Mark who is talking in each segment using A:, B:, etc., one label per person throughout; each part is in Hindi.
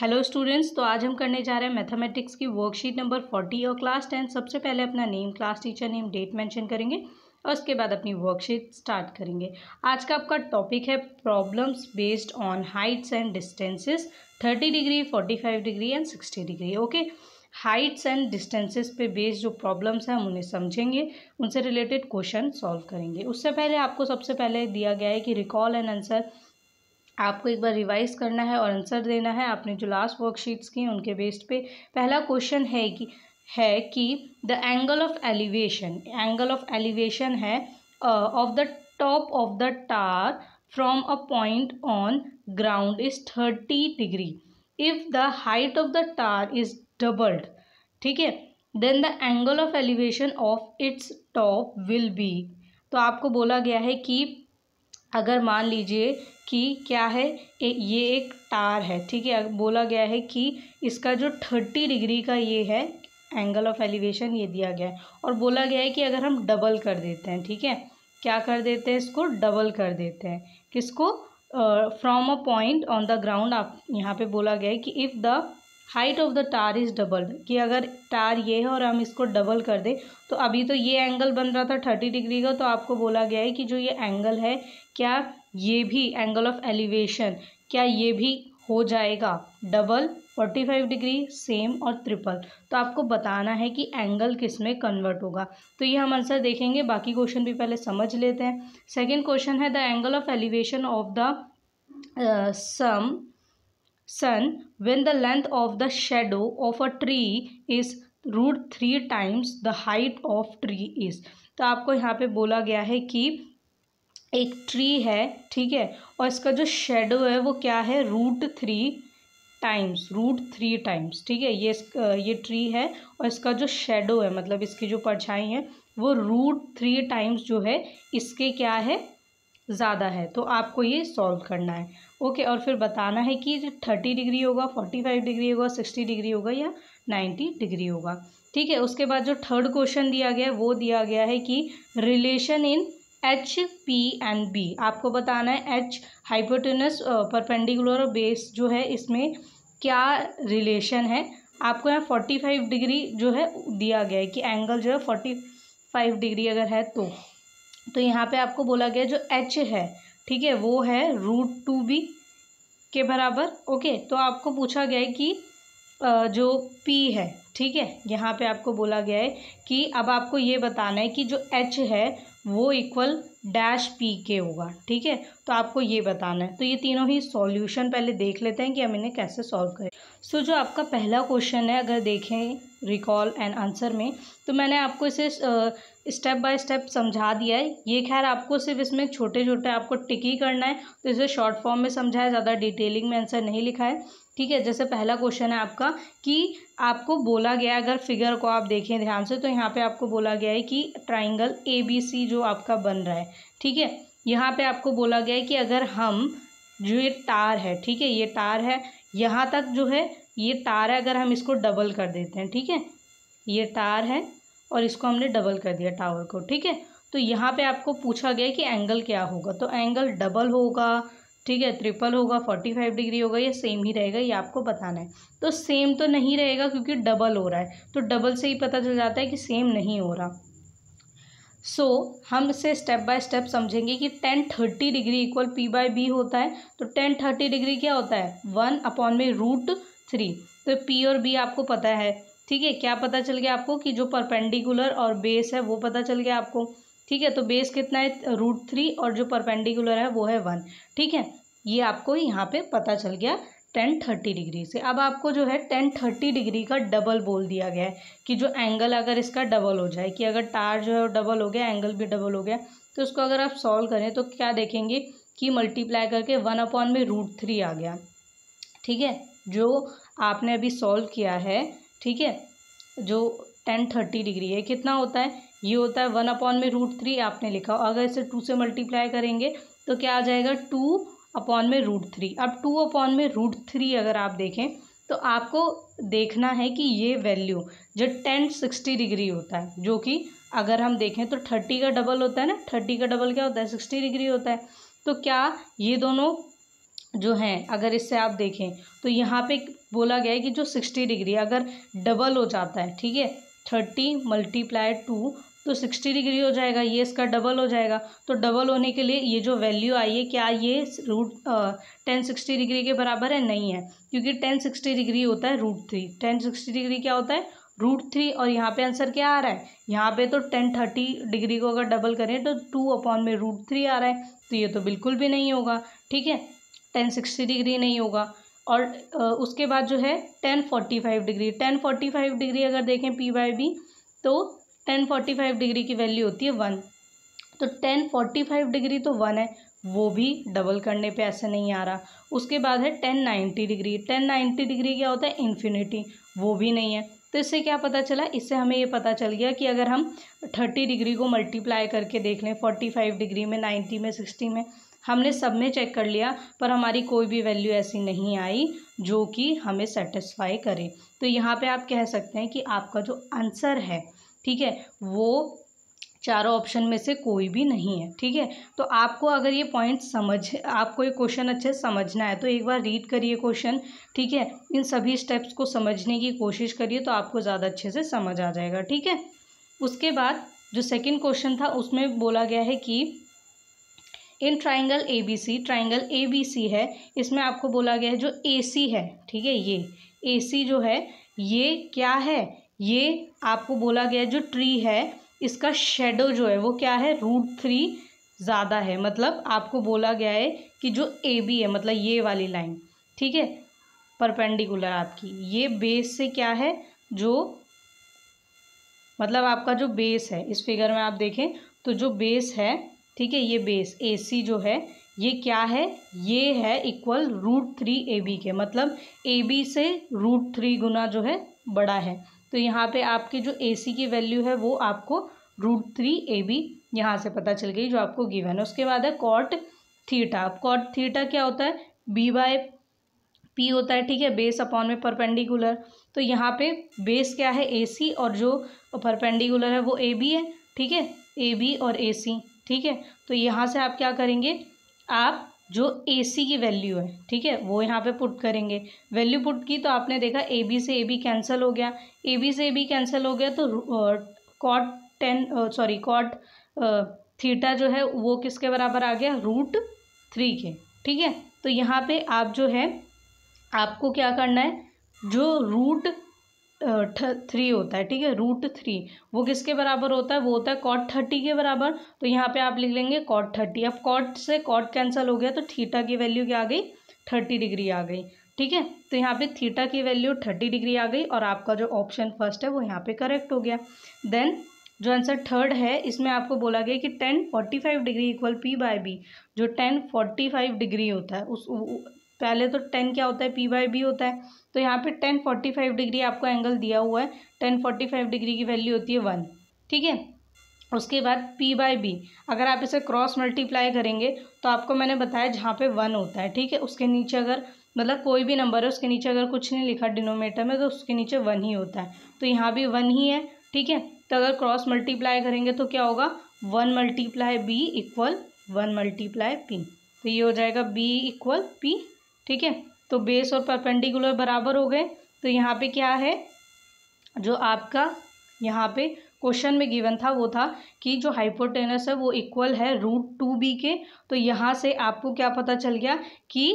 A: हेलो स्टूडेंट्स तो आज हम करने जा रहे हैं मैथमेटिक्स की वर्कशीट नंबर फोर्टी और क्लास टेन सबसे पहले अपना name class teacher name date mention करेंगे और उसके बाद अपनी वर्कशीट स्टार्ट करेंगे आज का आपका टॉपिक है problems based on heights and distances thirty degree forty five degree and sixty degree okay heights and distances पे बेस्ड जो प्रॉब्लम्स हैं हम उन्हें समझेंगे उनसे रिलेटेड क्वेश्चन सॉल्व करेंगे उससे पहले आपको सबसे पहले दिया गया है कि रिकॉल एंड आंसर आपको एक बार रिवाइज करना है और आंसर देना है आपने जो लास्ट वर्कशीट्स की उनके बेस्ड पे पहला क्वेश्चन है कि है कि the angle of elevation angle of elevation है of the top of the tower from a point on ground is thirty degree if the height of the tower is doubled ठीक है then the angle of elevation of its top will be तो आपको बोला गया है कि अगर मान लीजिए कि क्या है ये एक टार है ठीक है बोला गया है कि इसका जो थर्टी डिग्री का ये है एंगल ऑफ एलिवेशन ये दिया गया है और बोला गया है कि अगर हम डबल कर देते हैं ठीक है क्या कर देते हैं इसको डबल कर देते हैं किसको from a point on the ground आप यहाँ पे बोला गया है कि if the height of the tower is double कि अगर टार ये है और हम इसको डबल कर दें तो अभी तो ये एंगल बन रहा था थर्टी डिग्री का तो आपको बोला गया है कि जो ये एंगल है क्या ये भी एंगल ऑफ एलिवेशन क्या ये भी हो जाएगा double forty five degree same और ट्रिपल तो आपको बताना है कि एंगल किस में कन्वर्ट होगा तो ये हम आंसर देखेंगे बाकी क्वेश्चन भी पहले समझ लेते हैं सेकंड क्वेश्चन है the angle of elevation of the some sun when the length of the shadow of a tree is root three times the height of tree is तो आपको यहाँ पे बोला गया है कि एक ट्री है ठीक है और इसका जो शेडो है वो क्या है root three times root three times ठीक है ये ये ट्री है और इसका जो शेडो है मतलब इसकी जो परछाई है वो रूट थ्री टाइम्स जो है इसके क्या है ज़्यादा है तो आपको ये सॉल्व करना है ओके और फिर बताना है कि थर्टी डिग्री होगा फोर्टी फाइव डिग्री होगा सिक्सटी डिग्री होगा या नाइन्टी डिग्री होगा ठीक है उसके बाद जो थर्ड क्वेश्चन दिया गया है वो दिया गया है कि relation in h p and b आपको बताना है एच हाइपोटेनस परपेंडिकुलर बेस जो है इसमें क्या रिलेशन है आपको यहाँ फोर्टी फाइव डिग्री जो है दिया गया है कि एंगल जो है फोर्टी फाइव डिग्री अगर है तो तो यहाँ पे आपको बोला गया जो एच है ठीक है वो है रूट टू बी के बराबर ओके तो आपको पूछा गया है कि जो पी है ठीक है यहाँ पे आपको बोला गया है कि अब आपको ये बताना है कि जो एच है वो इक्वल डैश पी के होगा ठीक है तो आपको ये बताना है तो ये तीनों ही सॉल्यूशन पहले देख लेते हैं कि हम इन्हें कैसे सॉल्व करें सो so, जो आपका पहला क्वेश्चन है अगर देखें रिकॉल एंड आंसर में तो मैंने आपको इसे स्टेप बाय स्टेप समझा दिया है ये खैर आपको सिर्फ इसमें छोटे छोटे आपको टिकी करना है तो इसे शॉर्ट फॉर्म में समझाया ज़्यादा डिटेलिंग में आंसर नहीं लिखा है ठीक है जैसे पहला क्वेश्चन है आपका कि आपको बोला गया अगर फिगर को आप देखें ध्यान से तो यहाँ पर आपको बोला गया है कि ट्राइंगल ए बी सी जो आपका बन रहा है ठीक है यहाँ पर आपको बोला गया है कि अगर हम जो ये तार है ठीक है ये तार है यहाँ तक जो है ये तार है अगर हम इसको डबल कर देते हैं ठीक है ये तार है और इसको हमने डबल कर दिया टावर को ठीक है तो यहाँ पे आपको पूछा गया कि एंगल क्या होगा तो एंगल डबल होगा ठीक है ट्रिपल होगा फोर्टी फाइव डिग्री होगा या सेम ही रहेगा ये आपको बताना है तो सेम तो नहीं रहेगा क्योंकि डबल हो रहा है तो डबल से ही पता चल जाता है कि सेम नहीं हो रहा सो so, हम इसे स्टेप बाय स्टेप समझेंगे कि tan thirty degree equal P by B होता है तो टेन थर्टी डिग्री क्या होता है वन अपॉन में रूट थ्री तो पी और बी आपको पता है ठीक है क्या पता चल गया आपको कि जो परपेंडिकुलर और बेस है वो पता चल गया आपको ठीक है तो बेस कितना है रूट थ्री और जो परपेंडिकुलर है वो है वन ठीक है ये आपको यहाँ पे पता चल गया टेन थर्टी डिग्री से अब आपको जो है टेन थर्टी डिग्री का डबल बोल दिया गया है कि जो एंगल अगर इसका डबल हो जाए कि अगर तार जो है वो डबल हो गया एंगल भी डबल हो गया तो उसको अगर आप सॉल्व करें तो क्या देखेंगे कि मल्टीप्लाई करके वन अपॉन में रूट थ्री आ गया ठीक है जो आपने अभी सॉल्व किया है ठीक है जो टेन थर्टी डिग्री है कितना होता है ये होता है वन अपॉन में रूट थ्री आपने लिखा अगर इसे टू से मल्टीप्लाई करेंगे तो क्या आ जाएगा टू अपॉन में रूट थ्री अब टू अपॉन में रूट थ्री अगर आप देखें तो आपको देखना है कि ये वैल्यू जो टेन सिक्सटी डिग्री होता है जो कि अगर हम देखें तो थर्टी का डबल होता है ना थर्टी का डबल क्या होता है सिक्सटी डिग्री होता है तो क्या ये दोनों जो हैं अगर इससे आप देखें तो यहाँ पे बोला गया है कि जो सिक्सटी डिग्री अगर डबल हो जाता है ठीक है थर्टी मल्टीप्लाई टू तो सिक्सटी डिग्री हो जाएगा ये इसका डबल हो जाएगा तो डबल होने के लिए ये जो वैल्यू आई है क्या ये रूट टेन सिक्सटी डिग्री के बराबर है नहीं है क्योंकि टेन सिक्सटी डिग्री होता है root three tan sixty degree क्या होता है रूट थ्री और यहाँ पे आंसर क्या आ रहा है यहाँ पे तो टेन थर्टी डिग्री को अगर डबल करें तो टू अपॉन में रूट थ्री आ रहा है तो ये तो बिल्कुल भी नहीं होगा ठीक है टेन सिक्सटी डिग्री नहीं होगा और उसके बाद जो है tan forty five degree tan forty five degree अगर देखें पी वाई बी तो टेन फोर्टी फाइव डिग्री की वैल्यू होती है वन तो टेन फोर्टी फाइव डिग्री तो वन है वो भी डबल करने पे ऐसे नहीं आ रहा उसके बाद है tan ninety degree tan ninety degree क्या होता है इन्फिनिटी वो भी नहीं है तो इससे क्या पता चला इससे हमें ये पता चल गया कि अगर हम थर्टी डिग्री को मल्टीप्लाई करके देख लें फोर्टी फाइव डिग्री में नाइन्टी में सिक्सटी में हमने सब में चेक कर लिया पर हमारी कोई भी वैल्यू ऐसी नहीं आई जो कि हमें सेटिस्फाई करे तो यहाँ पे आप कह सकते हैं कि आपका जो आंसर है ठीक है वो चारों ऑप्शन में से कोई भी नहीं है ठीक है तो आपको अगर ये पॉइंट समझ आपको ये क्वेश्चन अच्छे समझना है तो एक बार रीड करिए क्वेश्चन ठीक है इन सभी स्टेप्स को समझने की कोशिश करिए तो आपको ज़्यादा अच्छे से समझ आ जाएगा ठीक है उसके बाद जो सेकंड क्वेश्चन था उसमें बोला गया है कि in triangle A B C triangle A B C है इसमें आपको बोला गया है जो ए सी है ठीक है ये ए सी जो है ये क्या है ये आपको बोला गया जो ट्री है इसका शेडो जो है वो क्या है रूट थ्री ज़्यादा है मतलब आपको बोला गया है कि जो ए बी है मतलब ये वाली लाइन ठीक है परपेंडिकुलर आपकी ये बेस से क्या है जो मतलब आपका जो बेस है इस फिगर में आप देखें तो जो बेस है ठीक है ये बेस ए सी जो है ये क्या है ये है equal root three A B के मतलब ए बी से रूट थ्री गुना जो है बड़ा है तो यहाँ पे आपके जो ए सी की वैल्यू है वो आपको रूट थ्री ए बी यहाँ से पता चल गई जो आपको गिवन है उसके बाद है कॉट थीटा अब कॉट थीटा क्या होता है बी बाय पी होता है ठीक है बेस अपॉन में परपेंडिकुलर तो यहाँ पे बेस क्या है ए सी और जो परपेंडिकुलर है वो ए बी है ठीक है ए बी और ए सी ठीक है तो यहाँ से आप क्या करेंगे आप जो ए सी की वैल्यू है ठीक है वो यहाँ पे पुट करेंगे वैल्यू पुट की तो आपने देखा ए बी से ए बी कैंसिल हो गया ए बी से ए बी कैंसिल हो गया तो cot tan sorry cot theta जो है वो किसके बराबर आ गया रूट थ्री के ठीक है तो यहाँ पे आप जो है आपको क्या करना है जो रूट थ्री होता है ठीक है रूट थ्री वो किसके बराबर होता है वो होता है कॉट थर्टी के बराबर तो यहाँ पे आप लिख लेंगे कॉट थर्टी अब कॉट से कॉट कैंसिल हो गया तो थीटा की वैल्यू क्या आ गई थर्टी डिग्री आ गई ठीक है तो यहाँ पे थीटा की वैल्यू थर्टी डिग्री आ गई और आपका जो ऑप्शन फर्स्ट है वो यहाँ पर करेक्ट हो गया देन जो आंसर थर्ड है इसमें आपको बोला गया कि tan forty five degree equal P by B जो टेन फोर्टी फाइव डिग्री होता है उस पहले तो टेन क्या होता है पी बाय बी होता है तो यहाँ पे टेन फोर्टी फाइव डिग्री आपको एंगल दिया हुआ है टेन फोर्टी फाइव डिग्री की वैल्यू होती है वन ठीक है उसके बाद पी बाय बी अगर आप इसे क्रॉस मल्टीप्लाई करेंगे तो आपको मैंने बताया जहाँ पे वन होता है ठीक है उसके नीचे अगर मतलब कोई भी नंबर है उसके नीचे अगर कुछ नहीं लिखा डिनोमेटर में तो उसके नीचे वन ही होता है तो यहाँ भी वन ही है ठीक है तो अगर क्रॉस मल्टीप्लाई करेंगे तो क्या होगा one multiply B equal one multiply P तो ये हो जाएगा बी इक्वल पी ठीक है तो बेस और परपेंडिकुलर बराबर हो गए तो यहाँ पे क्या है जो आपका यहाँ पे क्वेश्चन में गिवन था वो था कि जो हाइपोटेनस है वो इक्वल है रूट टू बी के तो यहाँ से आपको क्या पता चल गया कि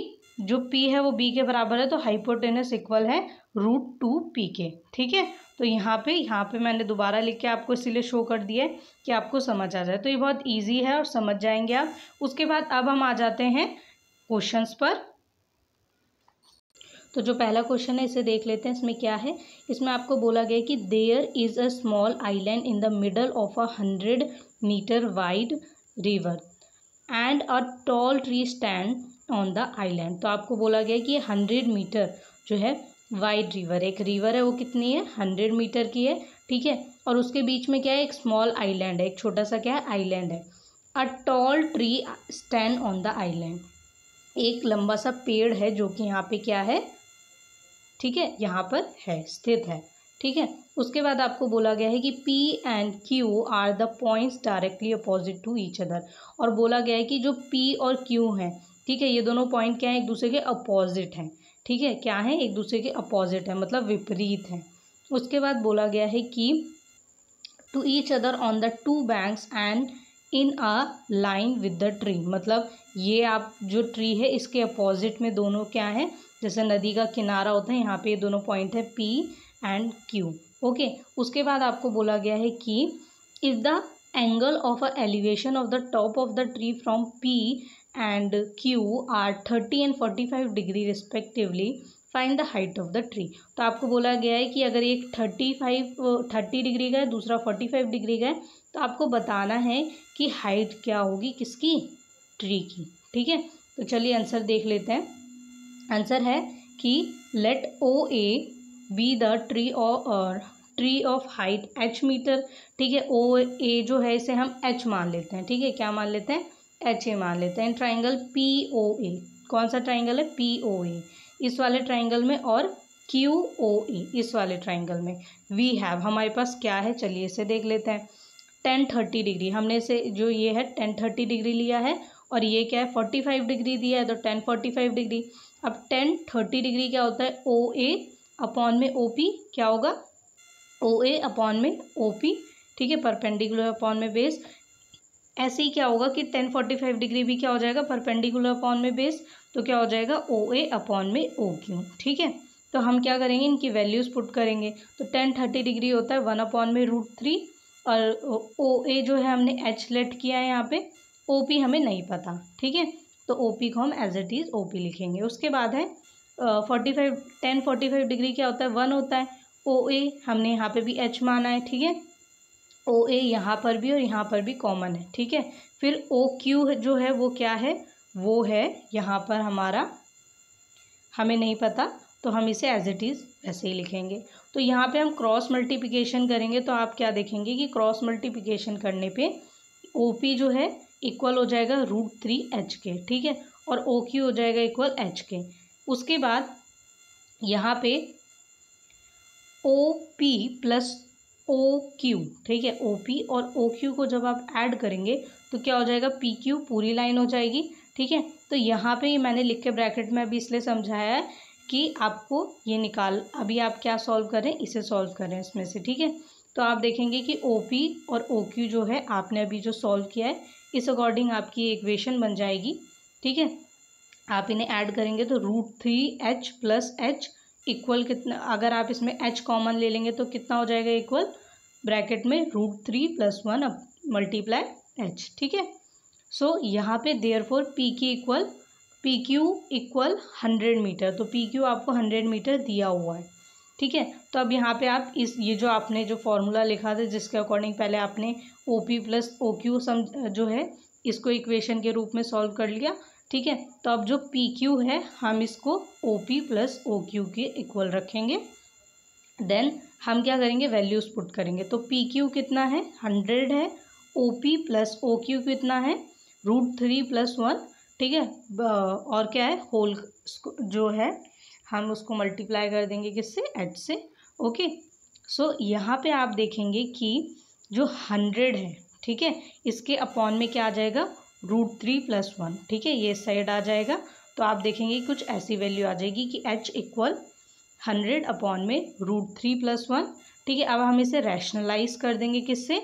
A: जो पी है वो बी के बराबर है तो हाइपोटेनस इक्वल है रूट टू पी के ठीक है तो यहाँ पे यहाँ पे मैंने दोबारा लिख के आपको इसीलिए शो कर दिया है कि आपको समझ आ जाए तो ये बहुत ईजी है और समझ जाएंगे आप उसके बाद अब हम आ जाते हैं क्वेश्चंस पर तो जो पहला क्वेश्चन है इसे देख लेते हैं इसमें क्या है इसमें आपको बोला गया कि there is a small island in the middle of a hundred metre wide river and a tall tree stand on the island तो आपको बोला गया कि हंड्रेड मीटर जो है वाइड रिवर एक रिवर है वो कितनी है हंड्रेड मीटर की है ठीक है और उसके बीच में क्या है एक स्मॉल आइलैंड है एक छोटा सा क्या है आइलैंड है a tall tree stand on the island एक लंबा सा पेड़ है जो कि यहाँ पे क्या है ठीक है यहाँ पर है स्थित है ठीक है उसके बाद आपको बोला गया है कि P and Q are the points directly opposite to each other और बोला गया है कि जो P और Q हैं ठीक है ये दोनों पॉइंट क्या है एक दूसरे के अपोजिट हैं ठीक है क्या है एक दूसरे के अपोजिट हैं मतलब विपरीत हैं उसके बाद बोला गया है कि to each other on the two banks and in a line with the tree मतलब ये आप जो ट्री है इसके अपोजिट में दोनों क्या हैं जैसे नदी का किनारा होता है यहाँ पे ये दोनों पॉइंट है पी एंड क्यू ओके उसके बाद आपको बोला गया है कि if the angle of a elevation of the top of the tree from P and Q are thirty and forty five degree respectively find the height of the tree तो आपको बोला गया है कि अगर एक थर्टी फाइव थर्टी डिग्री का है दूसरा फोर्टी फाइव डिग्री का है तो आपको बताना है कि हाइट क्या होगी किसकी ट्री की ठीक है तो चलिए आंसर देख लेते हैं आंसर है कि let O A B the tree और tree of height H metre ठीक है ओ ए जो है इसे हम एच मान लेते हैं ठीक है क्या मान लेते हैं एच ए मान लेते हैं ट्राइंगल पी ओ ए कौन सा ट्राइंगल है पी ओ ए इस वाले ट्राइंगल में और क्यू ओ ए इस वाले ट्राइंगल में वी हैव हमारे पास क्या है चलिए इसे देख लेते हैं टेन थर्टी डिग्री हमने इसे जो ये है टेन थर्टी डिग्री लिया है और ये क्या है फोर्टी फाइव डिग्री दिया है तो टेन फोर्टी फाइव डिग्री अब टेन थर्टी डिग्री क्या होता है ओ ए अपॉन में ओ पी क्या होगा ओ ए अपॉन में ओ पी ठीक है परपेंडिकुलर अपॉन में बेस ऐसे ही क्या होगा कि टेन फोर्टी फाइव डिग्री भी क्या हो जाएगा परपेंडिकुलर अपॉन में बेस तो क्या हो जाएगा ओ ए अपॉन में ओ क्यू ठीक है तो हम क्या करेंगे इनकी वैल्यूज़ पुट करेंगे तो टेन थर्टी डिग्री होता है वन अपॉन में रूट थ्री और ओ ए जो है हमने एच लेट किया है यहाँ पे ओ पी हमें नहीं पता ठीक है तो ओ पी को हम as it is O P लिखेंगे उसके बाद है forty five tan forty five degree क्या होता है वन होता है ओ ए हमने यहाँ पे भी एच माना है ठीक है ओ ए यहाँ पर भी और यहाँ पर भी कॉमन है ठीक है फिर ओ क्यू जो है वो क्या है वो है यहाँ पर हमारा हमें नहीं पता तो हम इसे एज इट इज़ ऐसे ही लिखेंगे तो यहाँ पे हम क्रॉस मल्टीप्लिकेशन करेंगे तो आप क्या देखेंगे कि क्रॉस मल्टीप्लिकेशन करने पे ओ पी जो है इक्वल हो जाएगा रूट थ्री एच के ठीक है और ओ क्यू हो जाएगा इक्वल एच के उसके बाद यहाँ पे O P plus O Q ठीक है ओ पी और ओ क्यू को जब आप ऐड करेंगे तो क्या हो जाएगा पी क्यू पूरी लाइन हो जाएगी ठीक है तो यहाँ पे ये मैंने लिख के ब्रैकेट में अभी इसलिए समझाया है कि आपको ये निकाल अभी आप क्या सॉल्व करें इसे सॉल्व करें इसमें से ठीक है तो आप देखेंगे कि ओ पी और ओ क्यू जो है आपने अभी जो सॉल्व किया है इस अकॉर्डिंग आपकी इक्वेशन बन जाएगी ठीक है आप इन्हें ऐड करेंगे तो root three H plus H equal कितना अगर आप इसमें एच कॉमन ले लेंगे तो कितना हो जाएगा इक्वल ब्रैकेट में रूट थ्री प्लस वन अब मल्टीप्लाई एच ठीक है सो यहाँ पे देयर फोर पी की equal P Q equal hundred metre तो पी क्यू आपको हंड्रेड मीटर दिया हुआ है ठीक है तो अब यहाँ पे आप इस ये जो आपने जो फॉर्मूला लिखा था जिसके अकॉर्डिंग पहले आपने O P plus O Q sum जो है इसको इक्वेशन के रूप में सॉल्व कर लिया ठीक है तो अब जो पी क्यू है हम इसको O P plus O Q के इक्वल रखेंगे देन हम क्या करेंगे वैल्यूज़ पुट करेंगे तो पी क्यू कितना है हंड्रेड है O P plus O Q कितना है रूट थ्री प्लस वन ठीक है और क्या है होल जो है हम उसको मल्टीप्लाई कर देंगे किससे एट से ओके सो so, यहाँ पे आप देखेंगे कि जो हंड्रेड है ठीक है इसके अपॉन में क्या आ जाएगा रूट थ्री प्लस वन ठीक है ये साइड आ जाएगा तो आप देखेंगे कुछ ऐसी वैल्यू आ जाएगी कि एच इक्वल हंड्रेड अपॉन में रूट थ्री प्लस वन ठीक है अब हम इसे रैशनलाइज कर देंगे किससे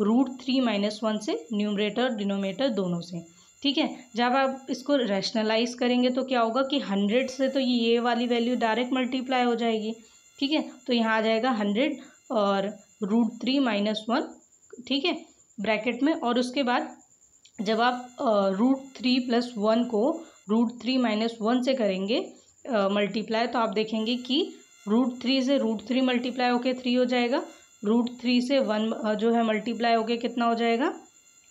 A: रूट थ्री माइनस वन से न्यूमरेटर डिनोमेटर दोनों से ठीक है जब आप इसको रैशनलाइज करेंगे तो क्या होगा कि हंड्रेड से तो ये वाली वैल्यू डायरेक्ट मल्टीप्लाई हो जाएगी ठीक है तो यहाँ आ जाएगा हंड्रेड और रूट थ्री माइनस वन ठीक है ब्रैकेट में और उसके बाद जब आप रूट थ्री प्लस वन को रूट थ्री माइनस वन से करेंगे मल्टीप्लाई तो आप देखेंगे कि रूट थ्री से रूट थ्री मल्टीप्लाई होके थ्री हो जाएगा रूट थ्री से वन जो है मल्टीप्लाई होके कितना हो जाएगा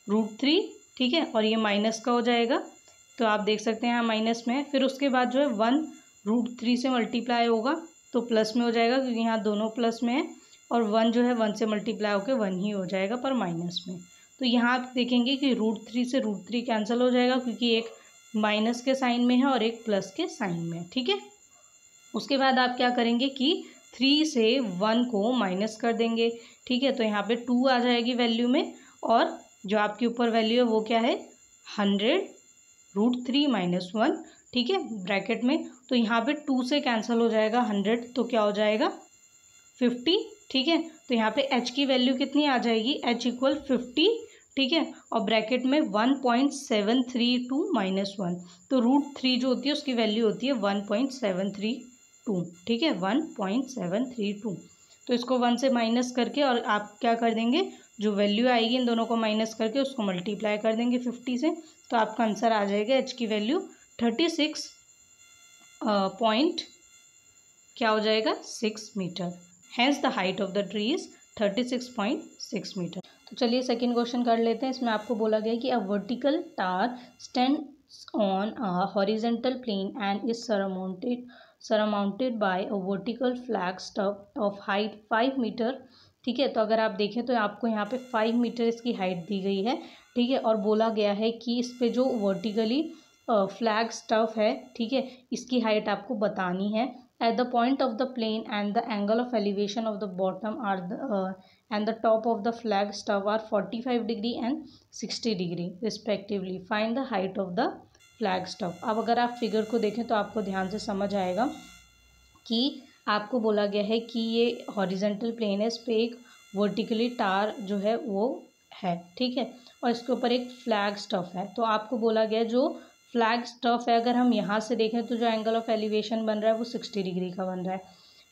A: रूट थ्री ठीक है और ये माइनस का हो जाएगा तो आप देख सकते हैं यहाँ माइनस में फिर उसके बाद जो है वन रूट थ्री से मल्टीप्लाई होगा तो प्लस में हो जाएगा क्योंकि यहाँ दोनों प्लस में है और वन जो है वन से मल्टीप्लाई होकर वन ही हो जाएगा पर माइनस में तो यहाँ आप देखेंगे कि रूट थ्री से रूट थ्री कैंसिल हो जाएगा क्योंकि एक माइनस के साइन में है और एक प्लस के साइन में है ठीक है उसके बाद आप क्या करेंगे कि थ्री से वन को माइनस कर देंगे ठीक है तो यहाँ पे टू आ जाएगी वैल्यू में और जो आपके ऊपर वैल्यू है वो क्या है hundred root three minus one ठीक है ब्रैकेट में तो यहाँ पे टू से कैंसिल हो जाएगा हंड्रेड तो क्या हो जाएगा फिफ्टी ठीक है तो यहाँ पे एच की वैल्यू कितनी आ जाएगी एच इक्वल फिफ्टी ठीक है और ब्रैकेट में one point seven three two minus one तो रूट थ्री जो होती है उसकी वैल्यू होती है one point seven three two ठीक है one point seven three two तो इसको वन से माइनस करके और आप क्या कर देंगे जो वैल्यू आएगी इन दोनों को माइनस करके उसको मल्टीप्लाई कर देंगे फिफ्टी से तो आपका आंसर आ जाएगा एच की वैल्यू थर्टी सिक्स पॉइंट क्या हो जाएगा six metre hence the height of the tree is thirty six point six metre तो चलिए सेकेंड क्वेश्चन कर लेते हैं इसमें आपको बोला गया कि a vertical tower stand a horizontal plane and is surmounted surmounted by a vertical flag flagstaff of height five metre ठीक है तो अगर आप देखें तो आपको यहाँ पे फाइव मीटर इसकी हाइट दी गई है ठीक है और बोला गया है कि इस पर जो वर्टिकली फ्लैग स्टफ है ठीक है इसकी हाइट आपको बतानी है at the point of the plane and the angle of elevation of the bottom are the and the top of the flag staff are forty five degree and sixty degree respectively find the height of the flag staff अब अगर आप फिगर को देखें तो आपको ध्यान से समझ आएगा कि आपको बोला गया है कि ये हॉरिजेंटल प्लेन है इस पर एक वर्टिकली टार जो है वो है ठीक है और इसके ऊपर एक फ्लैग स्टफ है तो आपको बोला गया जो फ्लैग स्टफ है अगर हम यहाँ से देखें तो जो एंगल ऑफ एलिवेशन बन रहा है वो सिक्सटी डिग्री का बन रहा है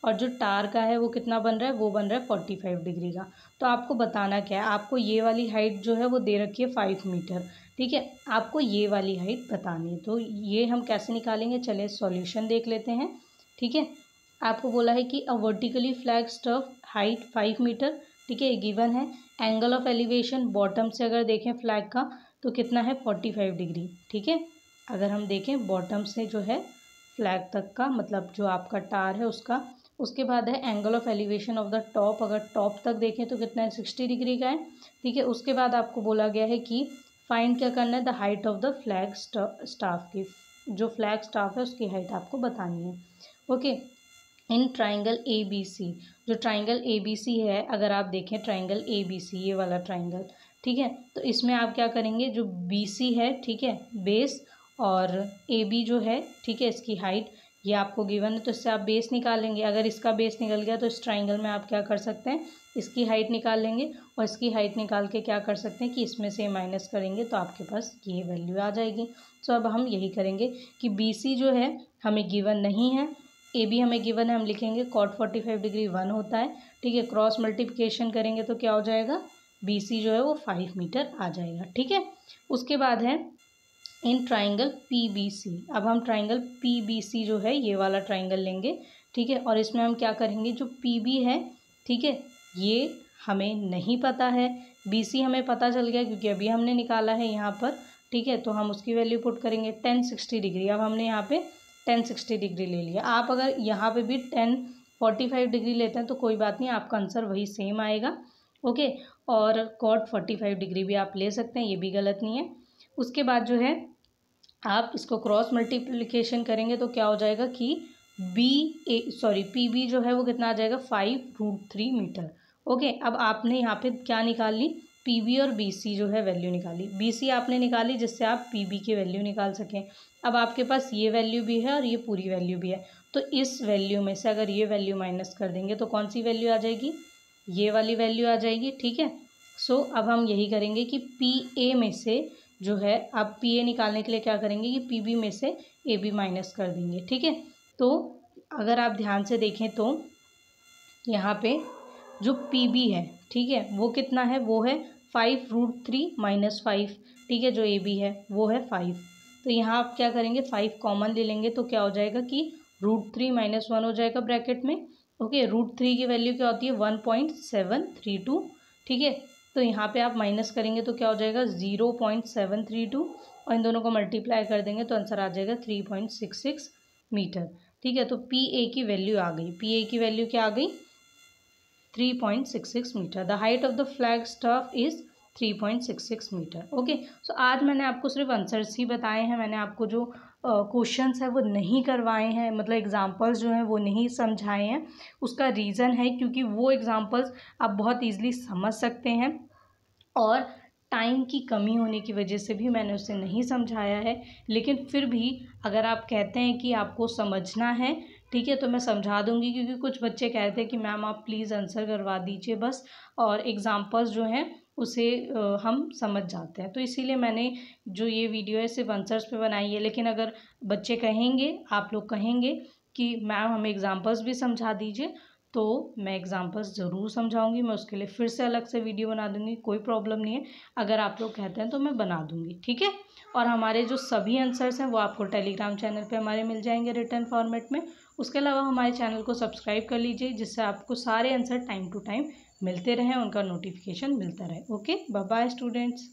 A: और जो टार का है वो कितना बन रहा है वो बन रहा है फोर्टी फाइव डिग्री का तो आपको बताना क्या है आपको ये वाली हाइट जो है वो दे रखी है फाइव मीटर ठीक है आपको ये वाली हाइट बतानी है तो ये हम कैसे निकालेंगे चले सॉल्यूशन देख लेते हैं ठीक है आपको बोला है कि a vertically flag staff height five metre ठीक है गिवन है एंगल ऑफ एलिवेशन बॉटम से अगर देखें फ्लैग का तो कितना है फोर्टी फाइव डिग्री ठीक है अगर हम देखें बॉटम से जो है फ्लैग तक का मतलब जो आपका टार है उसका उसके बाद है angle of elevation of the top अगर टॉप तक देखें तो कितना है सिक्सटी डिग्री का है ठीक है उसके बाद आपको बोला गया है कि फाइंड क्या करना है the height of the flag staff की जो फ्लैग स्टाफ है उसकी हाइट आपको बतानी है okay in triangle A B C जो ट्राइंगल ए बी सी है अगर आप देखें ट्राइंगल ए बी सी ये वाला ट्राइंगल ठीक है तो इसमें आप क्या करेंगे जो बी सी है ठीक है बेस और ए बी जो है ठीक है इसकी हाइट ये आपको गिवन है तो इससे आप बेस निकालेंगे अगर इसका बेस निकल गया तो इस ट्राइंगल में आप क्या कर सकते हैं इसकी हाइट निकाल लेंगे और इसकी हाइट निकाल के क्या कर सकते हैं कि इसमें से माइनस करेंगे तो आपके पास ये वैल्यू आ जाएगी तो अब हम यही करेंगे कि बी सी जो है हमें गिवन नहीं है ए बी हमें गिवन है हम लिखेंगे cot forty five degree one होता है ठीक है क्रॉस मल्टीप्लिकेशन करेंगे तो क्या हो जाएगा बी सी जो है वो फाइव मीटर आ जाएगा ठीक है उसके बाद है in triangle P B C अब हम ट्राइंगल पी बी सी जो है ये वाला ट्राइंगल लेंगे ठीक है और इसमें हम क्या करेंगे जो पी बी है ठीक है ये हमें नहीं पता है बी सी हमें पता चल गया क्योंकि अभी हमने निकाला है यहाँ पर ठीक है तो हम उसकी वैल्यू पुट करेंगे टेन सिक्सटी डिग्री अब हमने यहाँ पे टेन सिक्सटी डिग्री ले लिया आप अगर यहाँ पे भी टेन फोर्टी फाइव डिग्री लेते हैं तो कोई बात नहीं आपका आंसर वही सेम आएगा ओके और कॉट फोर्टी फाइव डिग्री भी आप ले सकते हैं ये भी गलत नहीं है उसके बाद जो है आप इसको क्रॉस मल्टीप्लीकेशन करेंगे तो क्या हो जाएगा कि B A sorry P B जो है वो कितना आ जाएगा five root three metre okay अब आपने यहाँ पे क्या निकाल ली पी बी और बी सी जो है वैल्यू निकाली बी सी आपने निकाली जिससे आप पी बी की वैल्यू निकाल सकें अब आपके पास ये वैल्यू भी है और ये पूरी वैल्यू भी है तो इस वैल्यू में से अगर ये वैल्यू माइनस कर देंगे तो कौन सी वैल्यू आ जाएगी ये वाली वैल्यू आ जाएगी ठीक है सो so, अब हम यही करेंगे कि पी ए में से जो है आप पी ए निकालने के लिए क्या करेंगे कि पी बी में से ए बी माइनस कर देंगे ठीक है तो अगर आप ध्यान से देखें तो यहाँ पे जो पी बी है ठीक है वो कितना है वो है five root three minus five ठीक है जो ए बी है वो है फाइव तो यहाँ आप क्या करेंगे फाइव कॉमन ले लेंगे तो क्या हो जाएगा कि रूट थ्री माइनस वन हो जाएगा ब्रैकेट में ओके रूट थ्री की वैल्यू क्या होती है one point seven three two ठीक है तो यहाँ पे आप माइनस करेंगे तो क्या हो जाएगा zero point seven three two और इन दोनों को मल्टीप्लाई कर देंगे तो आंसर आ जाएगा three point six six metre ठीक है तो पी ए की वैल्यू आ गई पी ए की वैल्यू क्या आ गई 3.66 metre the height of the flag staff is 3.66 metre okay so आज मैंने आपको सिर्फ आंसर्स ही बताए हैं मैंने आपको जो क्वेश्चंस uh, है वो नहीं करवाए हैं मतलब एग्जांपल्स जो हैं वो नहीं समझाए हैं उसका रीज़न है क्योंकि वो एग्जांपल्स आप बहुत ईजिली समझ सकते हैं और टाइम की कमी होने की वजह से भी मैंने उसे नहीं समझाया है लेकिन फिर भी अगर आप कहते हैं कि आपको समझना है ठीक है तो मैं समझा दूंगी क्योंकि कुछ बच्चे कह रहे थे कि मैम आप प्लीज़ आंसर करवा दीजिए बस और एग्ज़ाम्पल्स जो हैं उसे हम समझ जाते हैं तो इसीलिए मैंने जो ये वीडियो है सिर्फ आंसर्स पे बनाई है लेकिन अगर बच्चे कहेंगे आप लोग कहेंगे कि मैम हमें एग्ज़ाम्पल्स भी समझा दीजिए तो मैं एग्ज़ाम्पल्स ज़रूर समझाऊँगी मैं उसके लिए फिर से अलग से वीडियो बना दूँगी कोई प्रॉब्लम नहीं है अगर आप लोग कहते हैं तो मैं बना दूँगी ठीक है और हमारे जो सभी आंसर्स हैं वो आपको टेलीग्राम चैनल पर हमारे मिल जाएंगे रिटर्न फॉर्मेट में उसके अलावा हमारे चैनल को सब्सक्राइब कर लीजिए जिससे आपको सारे आंसर टाइम टू टाइम मिलते रहें उनका नोटिफिकेशन मिलता रहे ओके बाय स्टूडेंट्स